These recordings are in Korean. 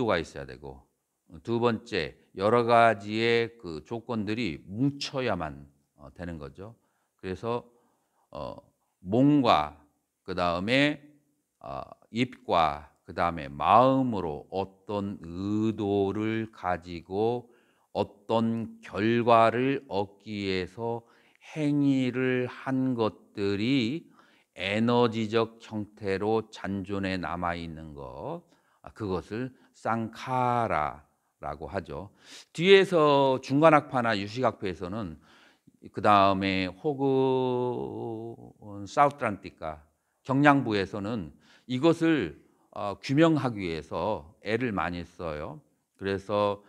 도가 있어야 되고 어, 두 번째 여러 가지의 그 조건들이 뭉쳐야만 어, 되는 거죠. 그래서 어, 몸과 그 다음에 어, 입과 그 다음에 마음으로 어떤 의도를 가지고 어떤 결과를 얻기 위해서 행위를 한 것들이 에너지적 형태로 잔존에 남아 있는 것 아, 그것을 쌍카라라고 하죠. 뒤에서 중간악파나 유식악파에서는 그 다음에 혹은 사우트란티카 경량부에서는 이것을 어, 규명하기 위해서 애를 많이 써요. 그래서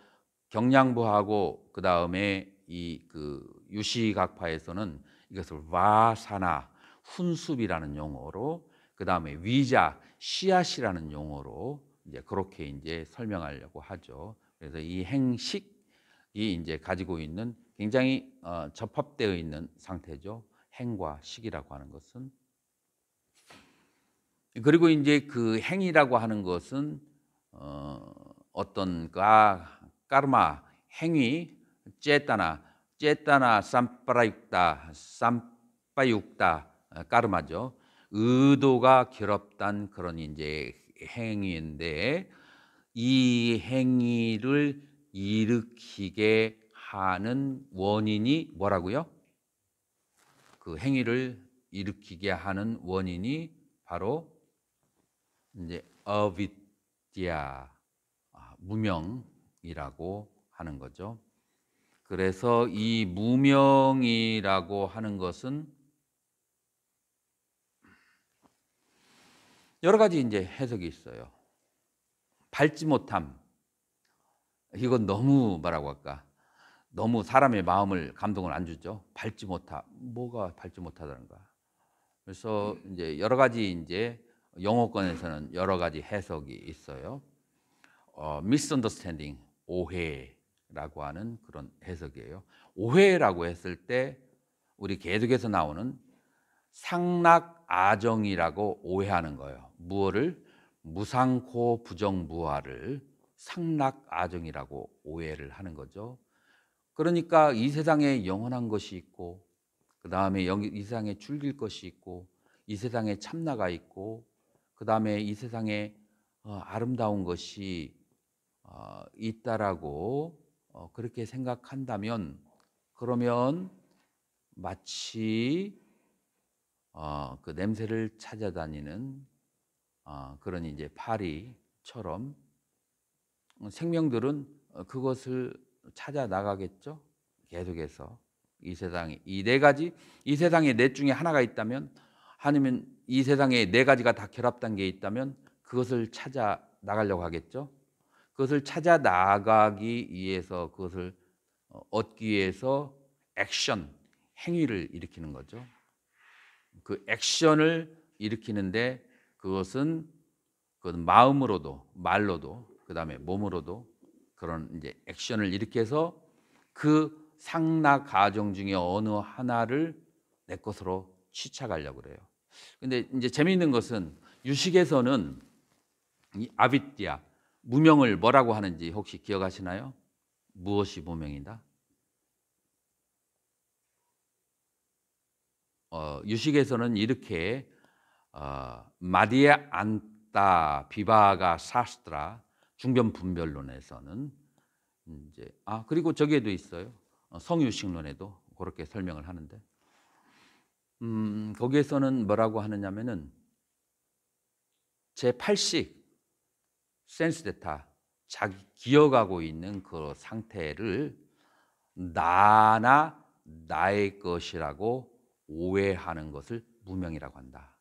경량부하고 그 다음에 이 그 유시각파에서는 이것을 와사나 훈습이라는 용어로 그 다음에 위자 씨앗이라는 용어로 이제 그렇게 이제 설명하려고 하죠. 그래서 이 행식이 이제 가지고 있는 굉장히 어, 접합되어 있는 상태죠. 행과 식이라고 하는 것은 그리고 이제 그 행이라고 하는 것은 어, 어떤 가 까르마 행위 째따나 째따나 쌈빠라육다 삼파육다 까르마죠. 어, 의도가 결합된 그런 이제 행위인데 이 행위를 일으키게 하는 원인이 뭐라고요? 그 행위를 일으키게 하는 원인이 바로 이제 어비디아 무명이라고 하는 거죠. 그래서 이 무명이라고 하는 것은 여러 가지 이제 해석이 있어요. 밟지 못함. 이건 너무 뭐라고 할까? 너무 사람의 마음을 감동을 안 주죠. 밟지 못하. 뭐가 밟지 못하다는가? 그래서 이제 여러 가지 이제 영어권에서는 여러 가지 해석이 있어요. 어, misunderstanding, 오해라고 하는 그런 해석이에요. 오해라고 했을 때 우리 계속해서 나오는 상낙아정이라고 오해하는 거예요. 무어를 무상코 부정무화를 상락아정이라고 오해를 하는 거죠. 그러니까 이 세상에 영원한 것이 있고 그 다음에 이 세상에 줄길 것이 있고 이 세상에 참나가 있고 그 다음에 이 세상에 어, 아름다운 것이 어, 있다라고 어, 그렇게 생각한다면 그러면 마치 어, 그 냄새를 찾아다니는 어, 그런 이제 파리처럼 생명들은 어, 그것을 찾아 나가겠죠. 계속해서 이 세상에 이 네 가지 이 세상에 넷 중에 하나가 있다면 아니면 이 세상에 네 가지가 다 결합된 게 있다면 그것을 찾아 나가려고 하겠죠. 그것을 찾아 나가기 위해서 그것을 어, 얻기 위해서 액션 행위를 일으키는 거죠. 그 액션을 일으키는데 그것은 그 마음으로도 말로도 그다음에 몸으로도 그런 이제 액션을 일으켜서 그상나 가정 중에 어느 하나를 내 것으로 취착하려고 그래요. 근데 이제 재미있는 것은 유식에서는 이 아비띠아 무명을 뭐라고 하는지 혹시 기억하시나요? 무엇이 무명이다? 어, 유식에서는 이렇게 어, 마디에 안다 비바가 사스트라 중변 분별론에서는 이제 아 그리고 저기에도 있어요 어, 성유식론에도 그렇게 설명을 하는데 음, 거기에서는 뭐라고 하느냐면은 제 8식 센스 데타 자기 기억하고 있는 그 상태를 나나 나의 것이라고 오해하는 것을 무명이라고 한다.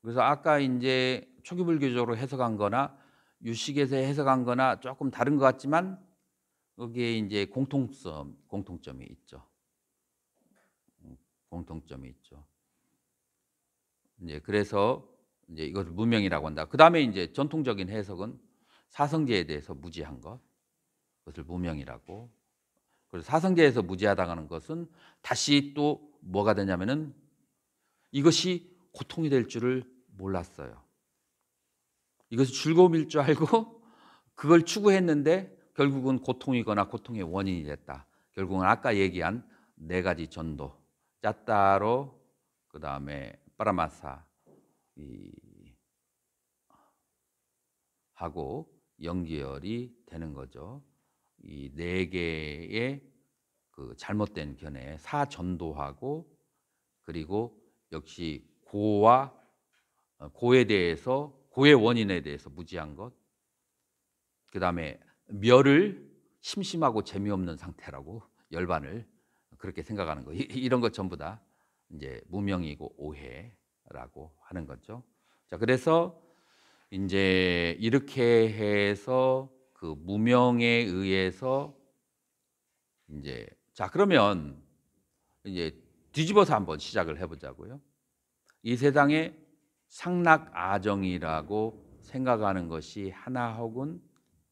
그래서 아까 이제 초기불교적으로 해석한 거나 유식에서 해석한 거나 조금 다른 것 같지만 거기에 이제 공통점, 공통점이 있죠. 음, 공통점이 있죠. 이제 그래서 이제 이것을 무명이라고 한다. 그 다음에 이제 전통적인 해석은 사성제에 대해서 무지한 것, 그것을 무명이라고 그래서 사성제에서 무죄하다가는 것은 다시 또 뭐가 되냐면은 이것이 고통이 될 줄을 몰랐어요. 이것이 즐거움일 줄 알고 그걸 추구했는데 결국은 고통이거나 고통의 원인이 됐다. 결국은 아까 얘기한 네 가지 전도, 짜따로, 그 다음에 빠라마사, 이, 하고 연결이 되는 거죠. 이네 개의 그 잘못된 견해 사전도하고 그리고 역시 고와 어, 고에 대해서 고의 원인에 대해서 무지한 것 그다음에 멸을 심심하고 재미없는 상태라고 열반을 그렇게 생각하는 거 이런 것 전부 다 이제 무명이고 오해라고 하는 거죠. 자 그래서 이제 이렇게 해서 그 무명에 의해서 이제 자 그러면 이제 뒤집어서 한번 시작을 해보자고요. 이 세상에 상락아정이라고 생각하는 것이 하나 혹은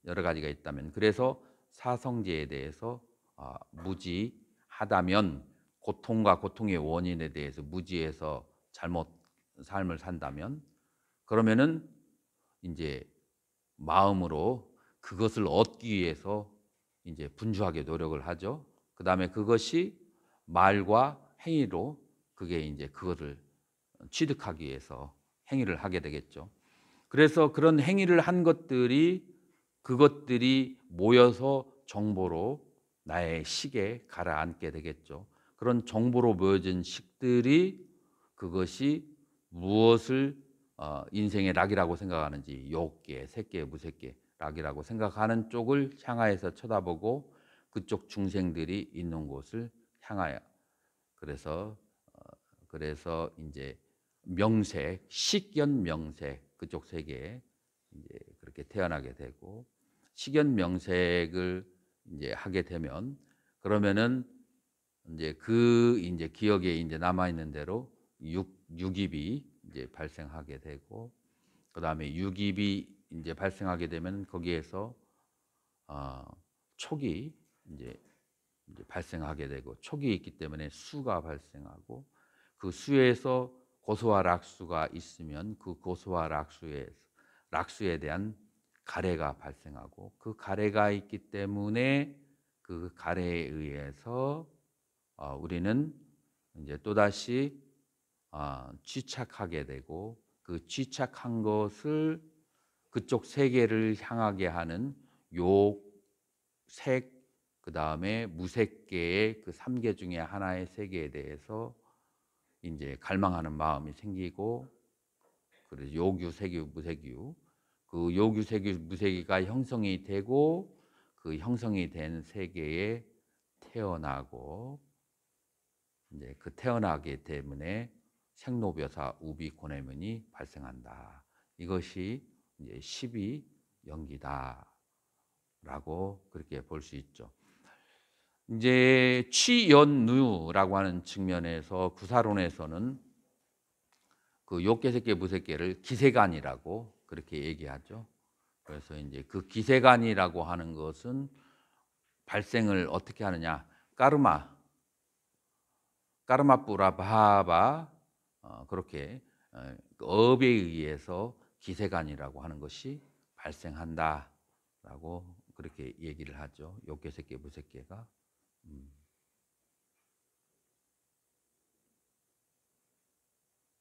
여러 가지가 있다면 그래서 사성제에 대해서 아, 무지하다면 고통과 고통의 원인에 대해서 무지해서 잘못 삶을 산다면 그러면은 이제 마음으로 그것을 얻기 위해서 이제 분주하게 노력을 하죠. 그 다음에 그것이 말과 행위로 그게 이제 그거를 취득하기 위해서 행위를 하게 되겠죠. 그래서 그런 행위를 한 것들이 그것들이 모여서 정보로 나의 식에 가라앉게 되겠죠. 그런 정보로 모여진 식들이 그것이 무엇을 어, 인생의 낙이라고 생각하는지 욕계, 새계, 무색계 악이라고 생각하는 쪽을 향하여서 쳐다보고 그쪽 중생들이 있는 곳을 향하여 그래서 어, 그래서 이제 명색 식견 명색 그쪽 세계에 이제 그렇게 태어나게 되고 식견 명색을 이제 하게 되면 그러면은 이제 그 이제 기억에 이제 남아 있는 대로 육 육입이 이제 발생하게 되고 그다음에 육입이 이제 발생하게 되면 거기에서 어, 촉이 이제, 이제 발생하게 되고 촉이 있기 때문에 수가 발생하고 그 수에서 고소와 락수가 있으면 그 고소와 락수에 락수에 대한 가래가 발생하고 그 가래가 있기 때문에 그 가래에 의해서 어, 우리는 이제 또다시 어, 취착하게 되고 그 취착한 것을 그쪽 세계를 향하게 하는 욕, 색, 그 다음에 무색계의 그 삼계 중에 하나의 세계에 대해서 이제 갈망하는 마음이 생기고 그래서 요규, 세규, 무색유 그 요규, 세규, 무색이가 형성이 되고 그 형성이 된 세계에 태어나고 이제 그 태어나기 때문에 생로벼사 우비고뇌면이 발생한다. 이것이 이제 10이 연기다라고 그렇게 볼 수 있죠. 이제 취연누라고 하는 측면에서 구사론에서는 그 욕계새끼 무새끼를 기세간이라고 그렇게 얘기하죠. 그래서 이제 그 기세간이라고 하는 것은 발생을 어떻게 하느냐? 까르마, 까르마뿌라 바바 어, 그렇게 어, 그 업에 의해서 기세간이라고 하는 것이 발생한다라고 그렇게 얘기를 하죠. 욕계 새끼 무새끼가 음.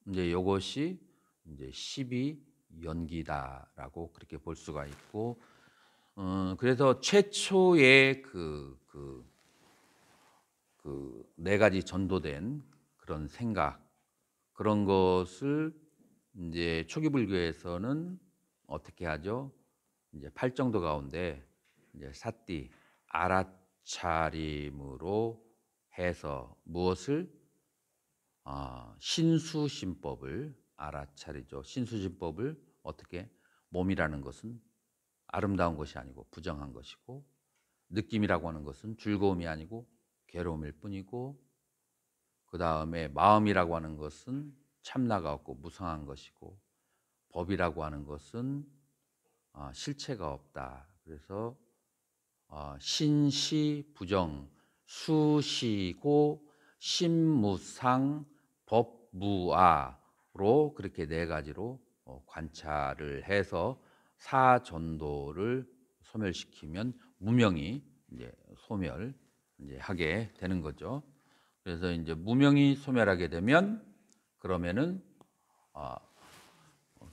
이제 이것이 이제 12 연기다라고 그렇게 볼 수가 있고 음, 그래서 최초의 그, 그, 그, 네 가지 전도된 그런 생각, 그런 것을 이제 초기 불교에서는 어떻게 하죠? 이제 팔정도 가운데 이제 사띠 알아차림으로 해서 무엇을 어, 신수신법을 알아차리죠. 신수신법을 어떻게 몸이라는 것은 아름다운 것이 아니고 부정한 것이고 느낌이라고 하는 것은 즐거움이 아니고 괴로움일 뿐이고 그 다음에 마음이라고 하는 것은 참나가 없고 무성한 것이고 법이라고 하는 것은 어, 실체가 없다. 그래서 어, 신시 부정 수시고 신무상 법무아로 그렇게 네 가지로 어, 관찰을 해서 사전도를 소멸시키면 무명이 이제 소멸 이제 하게 되는 거죠. 그래서 이제 무명이 소멸하게 되면 그러면은 아,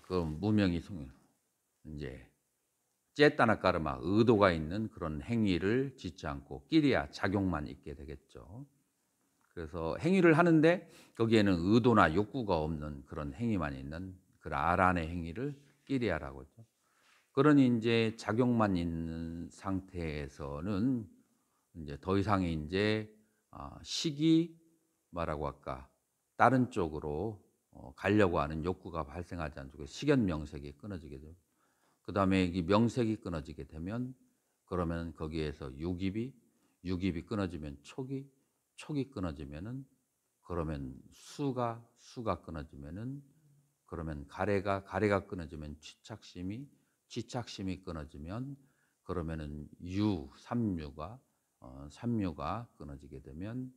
그 무명이 통 이제 제따나까르마 의도가 있는 그런 행위를 짓지 않고 끼리야 작용만 있게 되겠죠. 그래서 행위를 하는데 거기에는 의도나 욕구가 없는 그런 행위만 있는 그 아란의 행위를 끼리야라고 했죠. 그런 이제 작용만 있는 상태에서는 이제 더이상 이제 아, 시기 말하고 아까 다른 쪽으로 어, 가려고 하는 욕구가 발생하지 않고 식연 명색이 끊어지게 되고 그 다음에 이 명색이 끊어지게 되면 그러면 거기에서 유기비, 유기비 끊어지면 초기, 초기 끊어지면은 그러면 수가 수가 끊어지면은 그러면 가래가 가래가 끊어지면 취착심이 취착심이 끊어지면 그러면은 유 삼유가 어, 삼유가 끊어지게 되면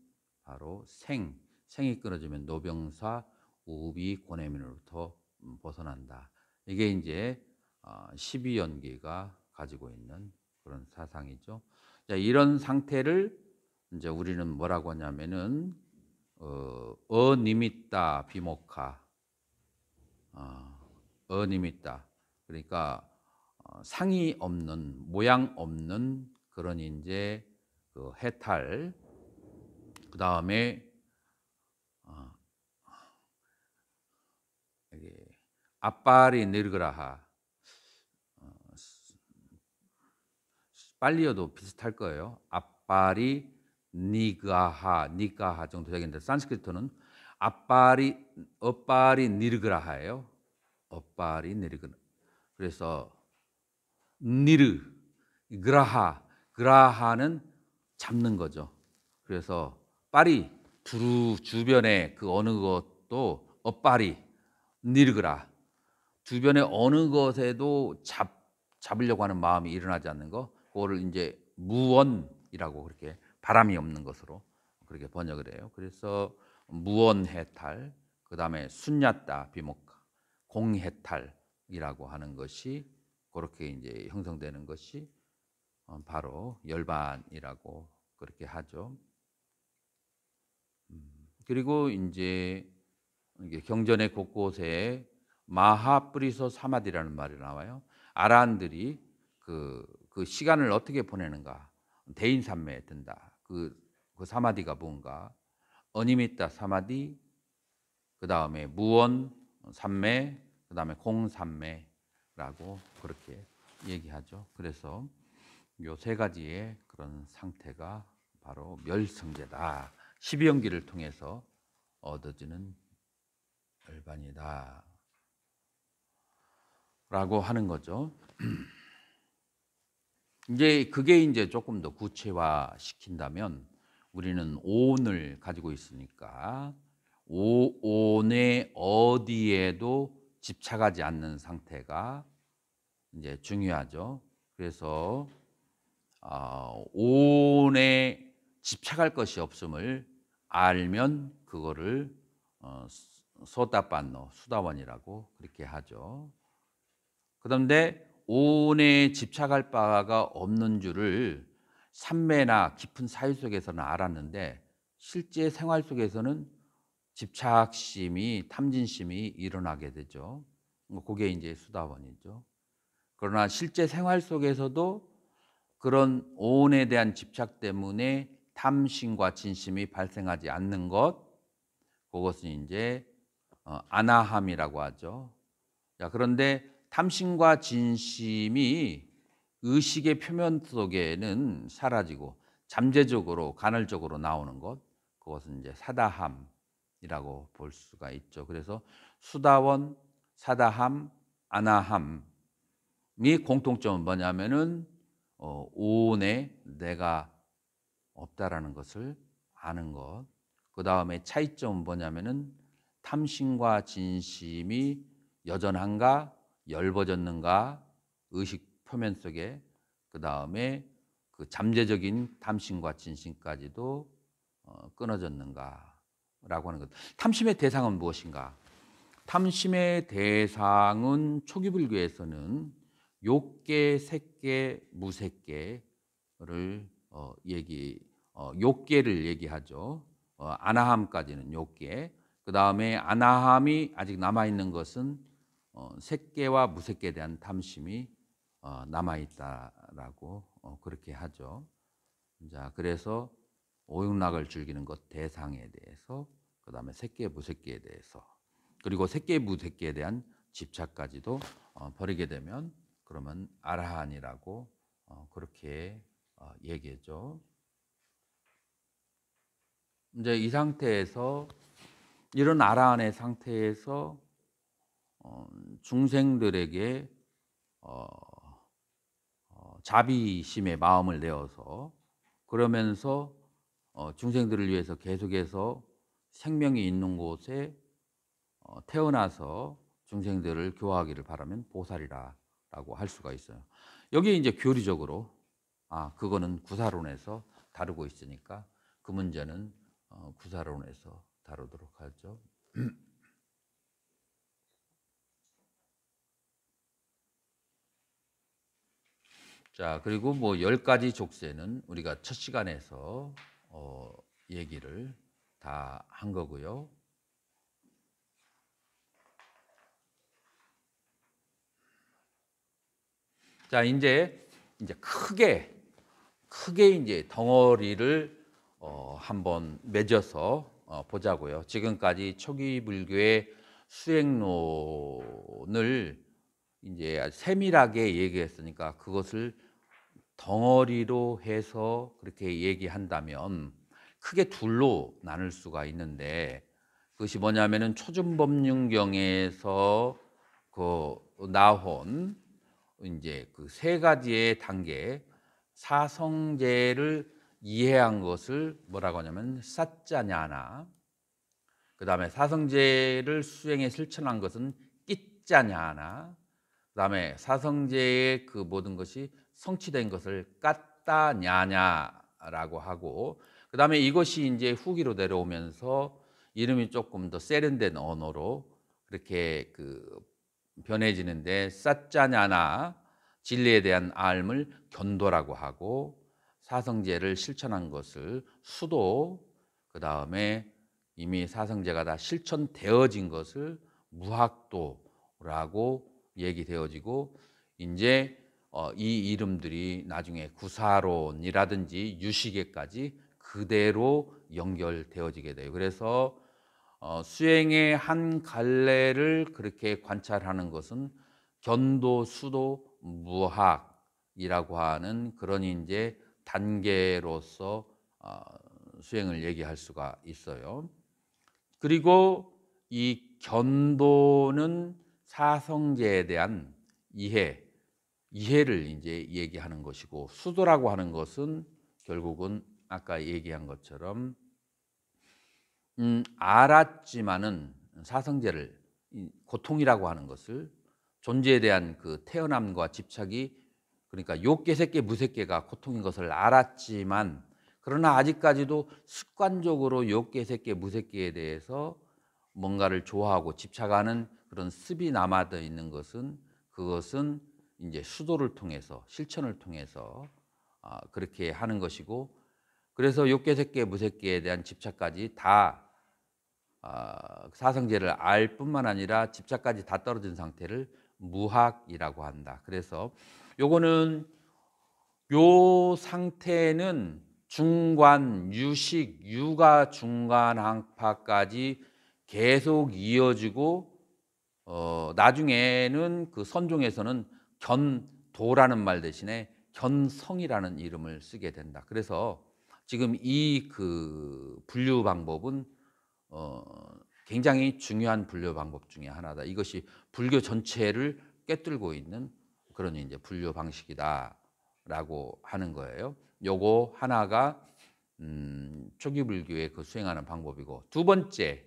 바로 생 생이 끊어지면 노병사, 우비, 고뇌민으로부터 음, 벗어난다. 이게 이제 12연기가 어, 가지고 있는 그런 사상이죠. 자, 이런 상태를 이제 우리는 뭐라고 하냐면은 어, 어니미따 비모카 어, 어니미따 그러니까 어, 상이 없는 모양 없는 그런 이제 그 해탈 그 다음에 아빠이 늙으라하. 빨리어도 비슷할 거예요. 앞발이 니가하, 니가하 정도 되겠는데 산스크리트는 앞발이 엇발이 니르그라하예요. 엇발이 니르그. 그래서 니르 그라하 그라하는 잡는 거죠. 그래서 파리 두루 주변에 그 어느 것도 엇발이 니르그라 주변의 어느 것에도 잡, 잡으려고 하는 마음이 일어나지 않는 것, 그거를 이제 무언이라고 그렇게 바람이 없는 것으로 그렇게 번역을 해요. 그래서 무언해탈그 다음에 순야따 비목화, 공해탈이라고 하는 것이 그렇게 이제 형성되는 것이 어, 바로 열반이라고 그렇게 하죠. 음, 그리고 이제 경전의 곳곳에 마하뿌리소 사마디라는 말이 나와요. 아란들이 그, 그 시간을 어떻게 보내는가? 대인 산매에 든다. 그, 그 사마디가 뭔가? 어니미타 사마디, 그 다음에 무원 산매, 그 다음에 공산매라고 그렇게 얘기하죠. 그래서 요 세 가지의 그런 상태가 바로 멸성제다. 십이연기를 통해서 얻어지는 열반이다. 라고 하는 거죠. 이제 그게 이제 조금 더 구체화 시킨다면 우리는 온을 가지고 있으니까 오, 온의 어디에도 집착하지 않는 상태가 이제 중요하죠. 그래서 어, 아, 온에 집착할 것이 없음을 알면 그거를 어, 소다반노 수다원이라고 그렇게 하죠. 그런데 온에 집착할 바가 없는 줄을 삼매나 깊은 사유 속에서는 알았는데 실제 생활 속에서는 집착심이 탐진심이 일어나게 되죠. 그게 이제 수다원이죠. 그러나 실제 생활 속에서도 그런 온에 대한 집착 때문에 탐심과 진심이 발생하지 않는 것 그것은 이제 어, 아나함이라고 하죠. 자, 그런데 탐심과 진심이 의식의 표면 속에는 사라지고 잠재적으로 간헐적으로 나오는 것 그것은 이제 사다함이라고 볼 수가 있죠. 그래서 수다원, 사다함, 아나함이 공통점은 뭐냐면은 어, 오온에 내가 없다라는 것을 아는 것. 그 다음에 차이점은 뭐냐면은 탐심과 진심이 여전한가 열버졌는가 의식 표면 속에 그 다음에 그 잠재적인 탐심과 진심까지도 어, 끊어졌는가라고 하는 것. 탐심의 대상은 무엇인가? 탐심의 대상은 초기불교에서는 욕계, 색계, 무색계를 어, 얘기, 어, 욕계를 얘기하죠. 어, 아나함까지는 욕계. 그 다음에 아나함이 아직 남아 있는 것은 어, 새끼와 무새끼에 대한 탐심이 어, 남아 있다라고 어, 그렇게 하죠. 자, 그래서 오육락을 즐기는 것 대상에 대해서 그다음에 새끼 무새끼에 대해서 그리고 새끼 무새끼에 대한 집착까지도 버리게 되면 그러면 아라한이라고 그렇게 얘기했죠. 이제 이 상태에서 이런 아라한의 상태에서 어, 중생들에게 어, 어, 자비심의 마음을 내어서 그러면서 중생들을 위해서 계속해서 생명이 있는 곳에 태어나서 중생들을 교화하기를 바라면 보살이라고할 수가 있어요. 여기 이제 교리적으로 아 그거는 구사론에서 다루고 있으니까 그 문제는 구사론에서 다루도록 하죠. 자, 그리고 뭐 열 가지 족쇄는 우리가 첫 시간에서 어, 얘기를 다 한 거고요. 자, 이제 이제 크게 크게 이제 덩어리를 어, 한번 맺어서 어, 보자고요. 지금까지 초기 불교의 수행론을 이제 세밀하게 얘기했으니까 그것을 덩어리로 해서 그렇게 얘기한다면 크게 둘로 나눌 수가 있는데 그것이 뭐냐면은 초준법륜경에서 그 나온 이제 그 세 가지의 단계 사성제를 이해한 것을 뭐라고 하냐면 사짜냐나 그 다음에 사성제를 수행에 실천한 것은 끼짜냐나 그다음에 사성제의 그 모든 것이 성취된 것을 깠다냐냐라고 하고 그다음에 이것이 이제 후기로 내려오면서 이름이 조금 더 세련된 언어로 그렇게 그 변해지는데 쌌자냐나 진리에 대한 알을 견도라고 하고 사성제를 실천한 것을 수도 그 다음에 이미 사성제가 다 실천되어진 것을 무학도라고 얘기되어지고 이제 어, 이 이름들이 나중에 구사론이라든지 유식에까지 그대로 연결되어지게 돼요. 그래서 어, 수행의 한 갈래를 그렇게 관찰하는 것은 견도, 수도, 무학이라고 하는 그런 이제 단계로서 어, 수행을 얘기할 수가 있어요. 그리고 이 견도는 사성제에 대한 이해, 이해를 이제 얘기하는 것이고 수도라고 하는 것은 결국은 아까 얘기한 것처럼 음, 알았지만은 사성제를 고통이라고 하는 것을 존재에 대한 그 태어남과 집착이 그러니까 욕계 새끼 무새끼가 고통인 것을 알았지만 그러나 아직까지도 습관적으로 욕계 새끼 무새끼에 대해서 뭔가를 좋아하고 집착하는 그런 습이 남아져 있는 것은 그것은 이제 수도를 통해서 실천을 통해서 아, 그렇게 하는 것이고 그래서 욕계 새끼 무새끼에 대한 집착까지 다 아, 사상제를 알 뿐만 아니라 집착까지 다 떨어진 상태를 무학이라고 한다. 그래서 요거는 요 상태는 중간 유식 유가 중간 항파까지 계속 이어지고 어, 나중에는 그 선종에서는 견도라는 말 대신에 견성이라는 이름을 쓰게 된다. 그래서 지금 이 그 분류 방법은 어, 굉장히 중요한 분류 방법 중에 하나다. 이것이 불교 전체를 꿰뚫고 있는 그런 이제 분류 방식이다라고 하는 거예요. 요거 하나가 음, 초기 불교의 그 수행하는 방법이고 두 번째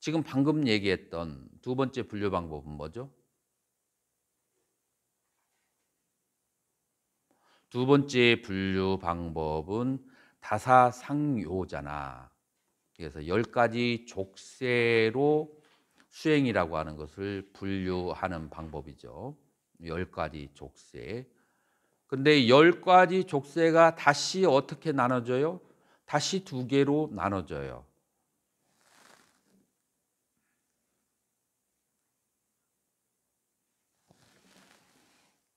지금 방금 얘기했던 두 번째 분류 방법은 뭐죠? 두 번째 분류 방법은 다사상요잖아. 그래서 열 가지 족쇄로 수행이라고 하는 것을 분류하는 방법이죠. 열 가지 족쇄. 근데 열 가지 족쇄가 다시 어떻게 나눠져요? 다시 두 개로 나눠져요.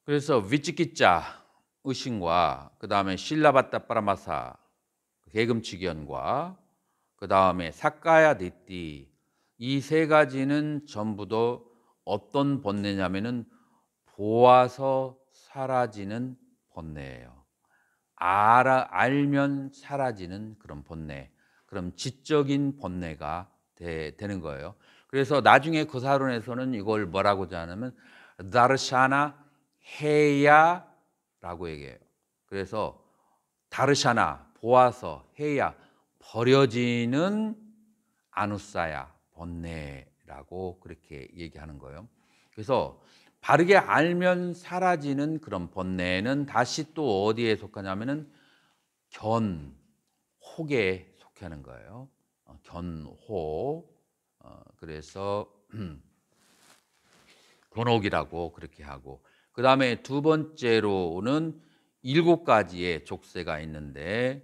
그래서 위치키자 의신과그 다음에 신라바타 파라마사 그 개금치견과 그 다음에 사카야 디띠 이 세 가지는 전부도 어떤 번뇌냐면은 보아서 사라지는 번뇌예요. 알아, 알면 사라지는 그런 번뇌, 그럼 지적인 번뇌가 되, 는 거예요. 그래서 나중에 그 사론에서는 이걸 뭐라고 하냐면 다르샤나 해야라고 얘기해요. 그래서 다르샤나 보아서 해야 버려지는 아누사야 번뇌라고 그렇게 얘기하는 거예요. 그래서 바르게 알면 사라지는 그런 번뇌는 다시 또 어디에 속하냐면은 견 혹에 속해 하는 거예요. 어, 견호 어, 그래서 건옥이라고 그렇게 하고 그 다음에 두 번째로는 일곱 가지의 족쇄가 있는데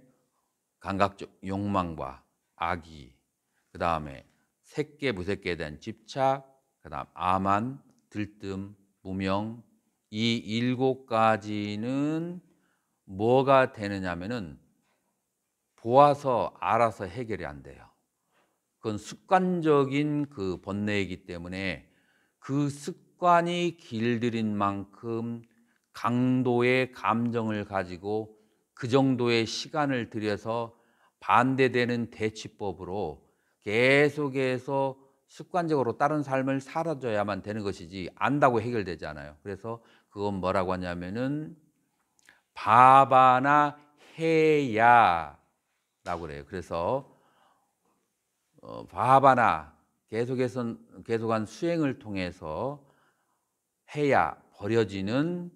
감각적 욕망과 악의, 그 다음에 새끼 무새끼에 대한 집착, 그 다음 아만, 들뜸, 무명 이 일곱 가지는 뭐가 되느냐면은 보아서 알아서 해결이 안 돼요. 그건 습관적인 그 번뇌이기 때문에 그 습, 관 습관이 길들인 만큼 강도의 감정을 가지고 그 정도의 시간을 들여서 반대되는 대치법으로 계속해서 습관적으로 다른 삶을 살아줘야만 되는 것이지 안다고 해결되잖아요 그래서 그건 뭐라고 하냐면은 바바나 해야라고 그래요. 그래서 어, 바바나 계속해서 계속한 수행을 통해서 해야 버려지는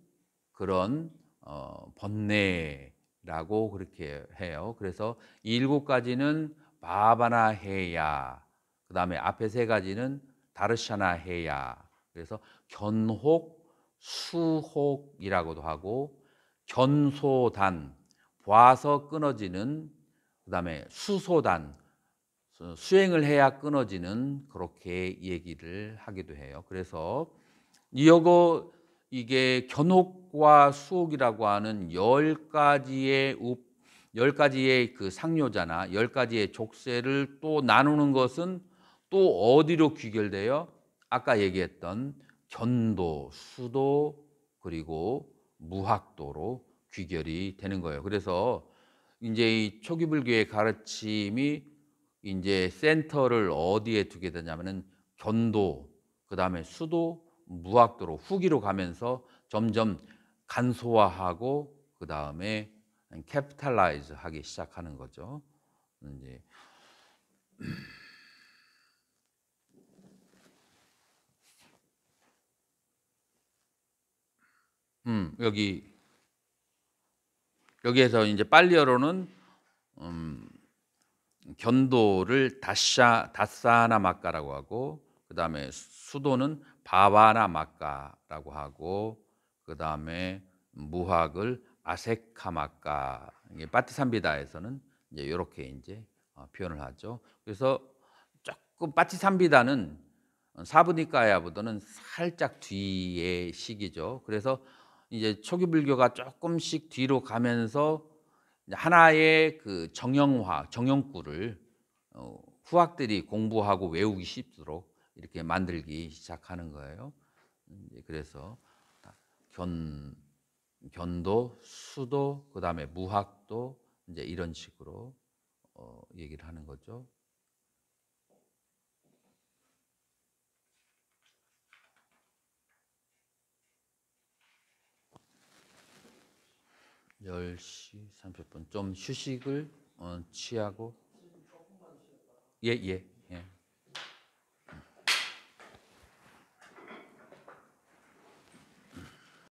그런 어, 번뇌라고 그렇게 해요. 그래서 일곱 가지는 바바나 해야, 그 다음에 앞에 세 가지는 다르샤나 해야. 그래서 견혹, 수혹이라고도 하고 견소단, 봐서 끊어지는 그 다음에 수소단, 수행을 해야 끊어지는 그렇게 얘기를 하기도 해요. 그래서 이어고 이게 견옥과 수옥이라고 하는 열 가지의 읍, 열 가지의 그 상요자나 열 가지의 족쇄를 또 나누는 것은 또 어디로 귀결돼요? 아까 얘기했던 견도, 수도 그리고 무학도로 귀결이 되는 거예요. 그래서 이제 이 초기불교의 가르침이 이제 센터를 어디에 두게 되냐면은 견도, 그 다음에 수도, 무학도로 후기로 가면서 점점 간소화하고 그 다음에 캐피탈라이즈 하기 시작하는 거죠. 이제 음, 여기 여기에서 이제 빨리어로는 음, 견도를 다샤 다사나마카라고 하고 그 다음에 수도는 바바나마카라고 하고 그 다음에 무학을 아세카마카 이게 파티삼비다에서는 이제 이렇게 이제 어, 표현을 하죠. 그래서 조금 파티삼비다는 사부니까야보다는 살짝 뒤의 시기죠. 그래서 이제 초기 불교가 조금씩 뒤로 가면서 하나의 그 정형화, 정형구를 어, 후학들이 공부하고 외우기 쉽도록 이렇게 만들기 시작하는 거예요. 그래서 견 견도, 수도, 그 다음에 무학도 이제 이런 식으로 어, 얘기를 하는 거죠. 열시 삼십 분좀 휴식을 어, 취하고 예예 예. 예.